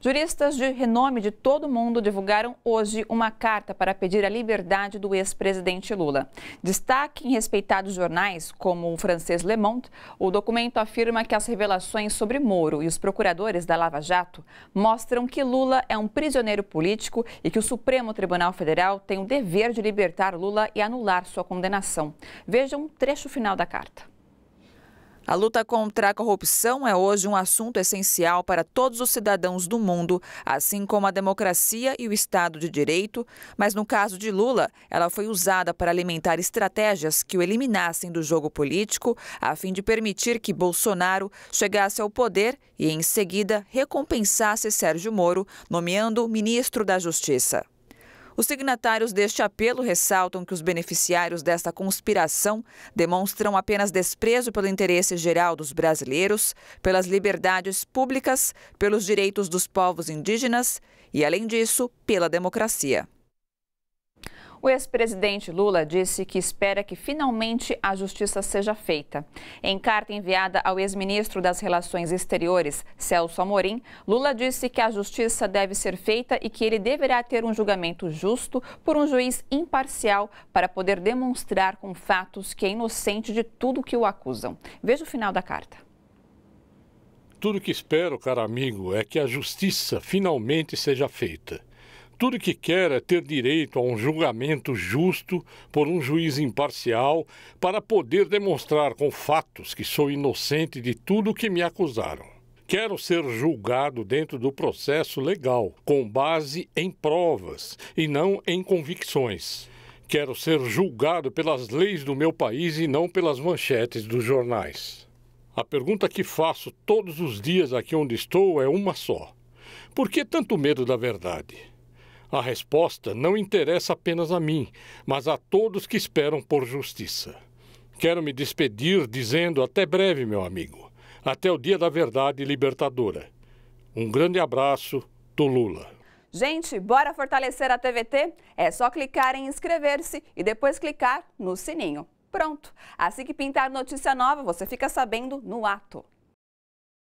Juristas de renome de todo o mundo divulgaram hoje uma carta para pedir a liberdade do ex-presidente Lula. Destaque em respeitados jornais, como o francês Le Monde, o documento afirma que as revelações sobre Moro e os procuradores da Lava Jato mostram que Lula é um prisioneiro político e que o Supremo Tribunal Federal tem o dever de libertar Lula e anular sua condenação. Veja um trecho final da carta. A luta contra a corrupção é hoje um assunto essencial para todos os cidadãos do mundo, assim como a democracia e o Estado de Direito, mas no caso de Lula, ela foi usada para alimentar estratégias que o eliminassem do jogo político, a fim de permitir que Bolsonaro chegasse ao poder e, em seguida, recompensasse Sérgio Moro, nomeando ministro da Justiça. Os signatários deste apelo ressaltam que os beneficiários desta conspiração demonstram apenas desprezo pelo interesse geral dos brasileiros, pelas liberdades públicas, pelos direitos dos povos indígenas e, além disso, pela democracia. O ex-presidente Lula disse que espera que finalmente a justiça seja feita. Em carta enviada ao ex-ministro das Relações Exteriores, Celso Amorim, Lula disse que a justiça deve ser feita e que ele deverá ter um julgamento justo por um juiz imparcial para poder demonstrar com fatos que é inocente de tudo que o acusam. Veja o final da carta. Tudo que espero, caro amigo, é que a justiça finalmente seja feita tudo que quer é ter direito a um julgamento justo por um juiz imparcial para poder demonstrar com fatos que sou inocente de tudo o que me acusaram. Quero ser julgado dentro do processo legal, com base em provas e não em convicções. Quero ser julgado pelas leis do meu país e não pelas manchetes dos jornais. A pergunta que faço todos os dias aqui onde estou é uma só: por que tanto medo da verdade? A resposta não interessa apenas a mim, mas a todos que esperam por justiça. Quero me despedir dizendo até breve, meu amigo. Até o dia da verdade libertadora. Um grande abraço do Lula. Gente, bora fortalecer a TVT? É só clicar em inscrever-se e depois clicar no sininho. Pronto! Assim que pintar notícia nova, você fica sabendo no ato.